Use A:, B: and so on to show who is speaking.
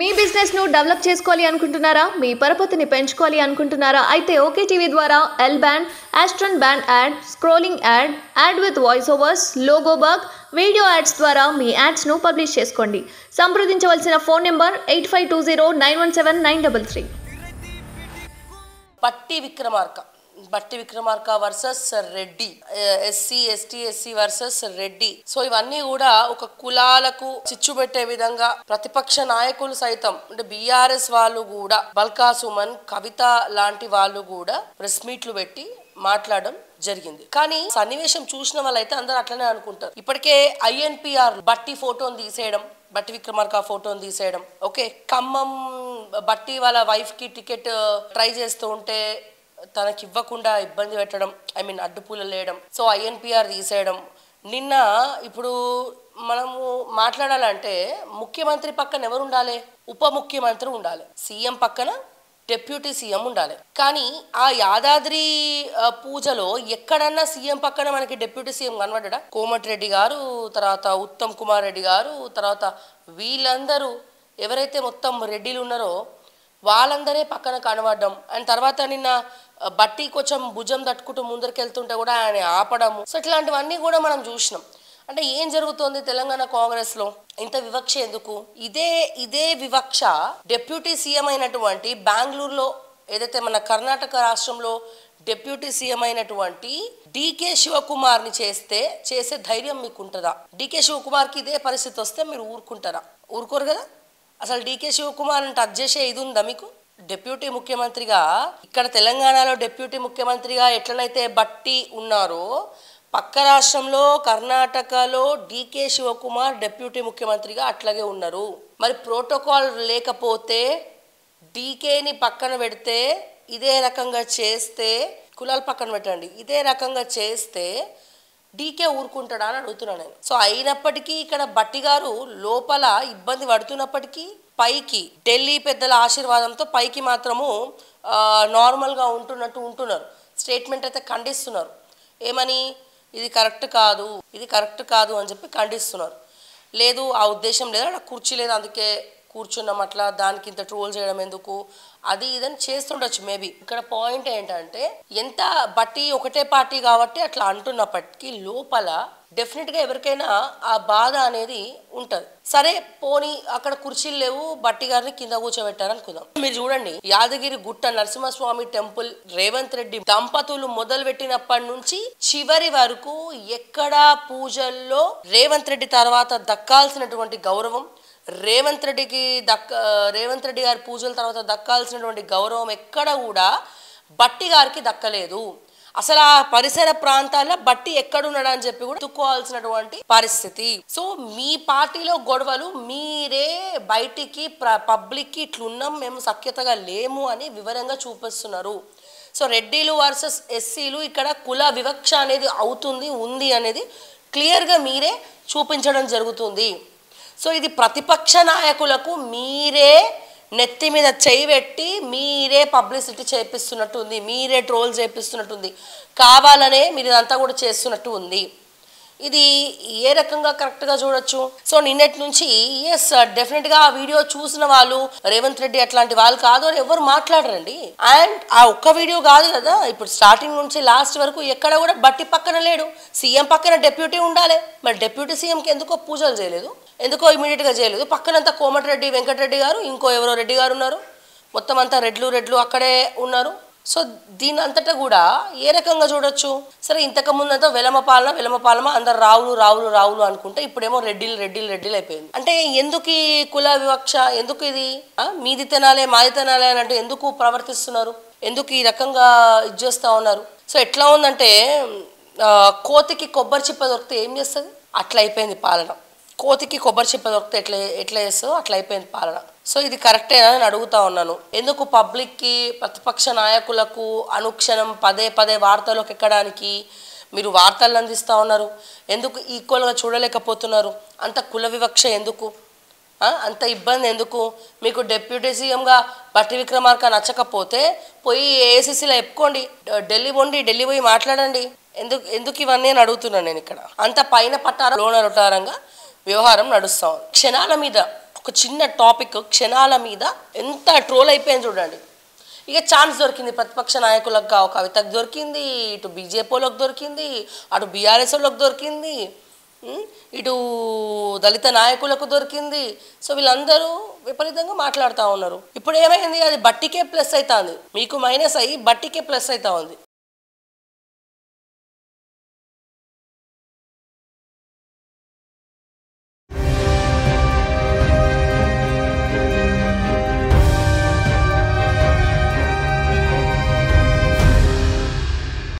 A: మీ బిజినెస్ను డెవలప్ చేసుకోవాలి అనుకుంటున్నారా మీ పరపతిని పెంచుకోవాలి అనుకుంటున్నారా అయితే ఓకే టీవీ ద్వారా L band Aston band ad scrolling ad ad with voice overs logo video ads ద్వారా మీ యాడ్స్ను పబ్లిష్ చేసుకోండి సంప్రదించవలసిన phone number eight five two zero nine one seven nine double three Bhatti Vikramarka Bhatti Vikramarka versus Reddy SC ST SC versus Reddy so ఇవన్నీ కూడా ఒక కులాలకు చిచ్చు పెట్టే విధంగా ప్రతిపక్ష నాయకులు సైతం అంటే బీఆర్ఎస్ వాళ్ళు కూడా బల్కా సుమన్ కవిత లాంటి వాళ్ళు కూడా ప్రెస్ మీట్లు పెట్టి మాట్లాడడం జరిగింది కానీ సన్నివేశం చూసిన వాళ్ళు అయితే అందరూ అట్లనే అనుకుంటారు ఇప్పటికే ఐఎన్పిఆర్ బట్టి ఫోటోని తీసేయడం బట్టి విక్రమార్క ఫోటోని తీసేయడం ఓకే ఖమ్మం బట్టి వాళ్ళ వైఫ్కి టికెట్ ట్రై చేస్తూ ఉంటే తనకివ్వకుండా ఇబ్బంది పెట్టడం ఐ మీన్ అడ్డుపూలు లేయడం సో ఐఎన్పిఆర్ తీసేయడం నిన్న ఇప్పుడు మనము మాట్లాడాలంటే ముఖ్యమంత్రి పక్కన ఎవరు ఉండాలి ఉప ముఖ్యమంత్రి ఉండాలి సీఎం పక్కన డెప్యూటీ సీఎం ఉండాలి కానీ ఆ యాదాద్రి పూజలో ఎక్కడన్నా సీఎం పక్కన మనకి డెప్యూటీ సీఎం కనబడ్డా కోమటిరెడ్డి గారు తర్వాత ఉత్తమ్ కుమార్ రెడ్డి గారు తర్వాత వీళ్ళందరూ ఎవరైతే మొత్తం రెడ్డిలు ఉన్నారో వాళ్ళందరే పక్కన కనబడ్డం అండ్ తర్వాత నిన్న బట్టి కొంచెం భుజం తట్టుకుంటూ ముందరికెళ్తుంటే కూడా ఆయన ఆపడము సో ఇట్లాంటివన్నీ కూడా మనం చూసినాం అంటే ఏం జరుగుతోంది తెలంగాణ కాంగ్రెస్ లో ఇంత వివక్ష ఎందుకు ఇదే ఇదే వివక్ష డెప్యూటీ సీఎం అయినటువంటి బెంగళూరులో ఏదైతే మన కర్ణాటక రాష్ట్రంలో డెప్యూటీ సీఎం అయినటువంటి డికే శివకుమార్ ని చేస్తే చేసే ధైర్యం మీకు ఉంటుందా డికే శివకుమార్ కి ఇదే పరిస్థితి వస్తే మీరు ఊరుకుంటారా ఊరుకోరు కదా అసలు డీకే అని టచ్ చేసే ఇది ఉందా మీకు డిప్యూటీ ముఖ్యమంత్రిగా ఇక్కడ తెలంగాణలో డిప్యూటీ ముఖ్యమంత్రిగా ఎట్లనైతే బట్టి ఉన్నారో పక్క రాష్ట్రంలో కర్ణాటకలో డీకే శివకుమార్ డిప్యూటీ ముఖ్యమంత్రిగా అట్లాగే ఉన్నారు మరి ప్రోటోకాల్ లేకపోతే డీకేని పక్కన పెడితే ఇదే రకంగా చేస్తే కులాలు పక్కన పెట్టండి ఇదే రకంగా చేస్తే డీకే ఊరుకుంటాడా అని అడుగుతున్నాను నేను సో అయినప్పటికీ ఇక్కడ బట్టి గారు లోపల ఇబ్బంది పడుతున్నప్పటికీ పైకి ఢిల్లీ పెద్దల ఆశీర్వాదంతో పైకి మాత్రము నార్మల్గా ఉంటున్నట్టు ఉంటున్నారు స్టేట్మెంట్ అయితే ఖండిస్తున్నారు ఏమని ఇది కరెక్ట్ కాదు ఇది కరెక్ట్ కాదు అని చెప్పి ఖండిస్తున్నారు లేదు ఆ ఉద్దేశం లేదు అక్కడ కుర్చీ లేదు అందుకే కూర్చున్నాం అట్లా దానికి ఇంత ట్రోల్ చేయడం ఎందుకు అది ఇదని చేస్తుండొచ్చు మేబీ ఇక్కడ పాయింట్ ఏంటంటే ఎంత బట్టి ఒకటే పార్టీ కాబట్టి అట్లా అంటున్నప్పటికీ లోపల డెఫినెట్గా ఎవరికైనా ఆ బాధ అనేది ఉంటుంది సరే పోనీ అక్కడ కుర్చీలు లేవు బట్టి గారిని కింద కూర్చోబెట్టారు అనుకుందాం మీరు చూడండి యాదగిరి గుట్ట నరసింహస్వామి టెంపుల్ రేవంత్ రెడ్డి దంపతులు మొదలు పెట్టినప్పటి నుంచి చివరి వరకు ఎక్కడా పూజల్లో రేవంత్ రెడ్డి తర్వాత దక్కాల్సినటువంటి గౌరవం రేవంత్ రెడ్డికి దక్క రేవంత్ రెడ్డి గారి పూజల తర్వాత దక్కాల్సినటువంటి గౌరవం ఎక్కడ కూడా బట్టి గారికి దక్కలేదు అసలు ఆ పరిసర ప్రాంతాల్లో బట్టి ఎక్కడున్నాడు అని చెప్పి కూడా తుక్కోవాల్సినటువంటి పరిస్థితి సో మీ పార్టీలో గొడవలు మీరే బయటికి పబ్లిక్కి ఇట్లున్నాం మేము సఖ్యతగా లేము అని వివరంగా చూపిస్తున్నారు సో రెడ్డిలు వర్సెస్ ఎస్సీలు ఇక్కడ కుల వివక్ష అనేది అవుతుంది ఉంది అనేది క్లియర్గా మీరే చూపించడం జరుగుతుంది సో ఇది ప్రతిపక్ష నాయకులకు మీరే నెత్తి మీద చేయి పెట్టి మీరే పబ్లిసిటీ చేపిస్తున్నట్టు ఉంది మీరే ట్రోల్ చేపిస్తున్నట్టు ఉంది కావాలనే మీరు ఇదంతా కూడా చేస్తున్నట్టు ఉంది ఇది ఏ రకంగా కరెక్ట్గా చూడొచ్చు సో నిన్నటి నుంచి ఎస్ డెఫినెట్గా ఆ వీడియో చూసిన వాళ్ళు రేవంత్ రెడ్డి అట్లాంటి వాళ్ళు కాదు అని ఎవరు మాట్లాడరండి అండ్ ఆ ఒక్క వీడియో కాదు కదా ఇప్పుడు స్టార్టింగ్ నుంచి లాస్ట్ వరకు ఎక్కడ కూడా బట్టి పక్కన లేడు సీఎం పక్కన డెప్యూటీ ఉండాలి మరి డెప్యూటీ సీఎంకి ఎందుకో పూజలు చేయలేదు ఎందుకో ఇమీడియట్గా చేయలేదు పక్కనంతా కోమటిరెడ్డి వెంకటరెడ్డి గారు ఇంకో ఎవరో రెడ్డి గారు ఉన్నారు మొత్తం అంతా రెడ్లు రెడ్లు అక్కడే ఉన్నారు సో దీని అంతటా కూడా ఏ రకంగా చూడొచ్చు సరే ఇంతకుముందు అంతా వెలమ పాలన వెలమ పాలన అందరు రావులు రావులు రావులు అనుకుంటే ఇప్పుడేమో రెడ్డిలు రెడ్డిలు రెడ్డిలు అయిపోయింది అంటే ఎందుకు ఈ కుల వివక్ష ఎందుకు ఇది మీది తినాలే మాది తినాలే అని అంటే ఎందుకు ప్రవర్తిస్తున్నారు ఎందుకు ఈ రకంగా ఇది చేస్తూ ఉన్నారు సో ఎట్లా ఉందంటే కోతికి కొబ్బరి చిప్ప దొరికితే ఏం చేస్తుంది అట్లా అయిపోయింది పాలన కోతికి కొబ్బరి చిప్ప దొరికితే ఎట్లా ఎట్లా చేస్తుందో అట్లా అయిపోయింది పాలన సో ఇది కరెక్టేనా అని అడుగుతా ఉన్నాను ఎందుకు పబ్లిక్కి ప్రతిపక్ష నాయకులకు అనుక్షణం పదే పదే వార్తలోకి ఎక్కడానికి మీరు వార్తలు అందిస్తూ ఉన్నారు ఎందుకు ఈక్వల్గా చూడలేకపోతున్నారు అంత కుల వివక్ష ఎందుకు అంత ఇబ్బంది ఎందుకు మీకు డెప్యూటీ సీఎంగా పట్టి విక్రమార్క నచ్చకపోతే పోయి ఏసీసీలో చెప్పుకోండి ఢిల్లీ పోండి ఢిల్లీ పోయి మాట్లాడండి ఎందుకు ఎందుకు ఇవన్నీ అడుగుతున్నాను నేను ఇక్కడ అంత పైన పట్టారా లోనలుటారంగా వ్యవహారం నడుస్తాం ఉంది క్షణాల మీద ఒక చిన్న టాపిక్ క్షణాల మీద ఎంత ట్రోల్ అయిపోయింది చూడండి ఇక ఛాన్స్ దొరికింది ప్రతిపక్ష నాయకులకు ఒక కవితకు దొరికింది ఇటు బీజేపీలోకి దొరికింది అటు బీఆర్ఎస్లోకి దొరికింది ఇటు దళిత నాయకులకు దొరికింది సో వీళ్ళందరూ విపరీతంగా మాట్లాడుతూ ఉన్నారు ఇప్పుడు ఏమైంది అది బట్టికే ప్లస్ అవుతుంది మీకు మైనస్ అయ్యి బట్టికే ప్లస్ అవుతా ఉంది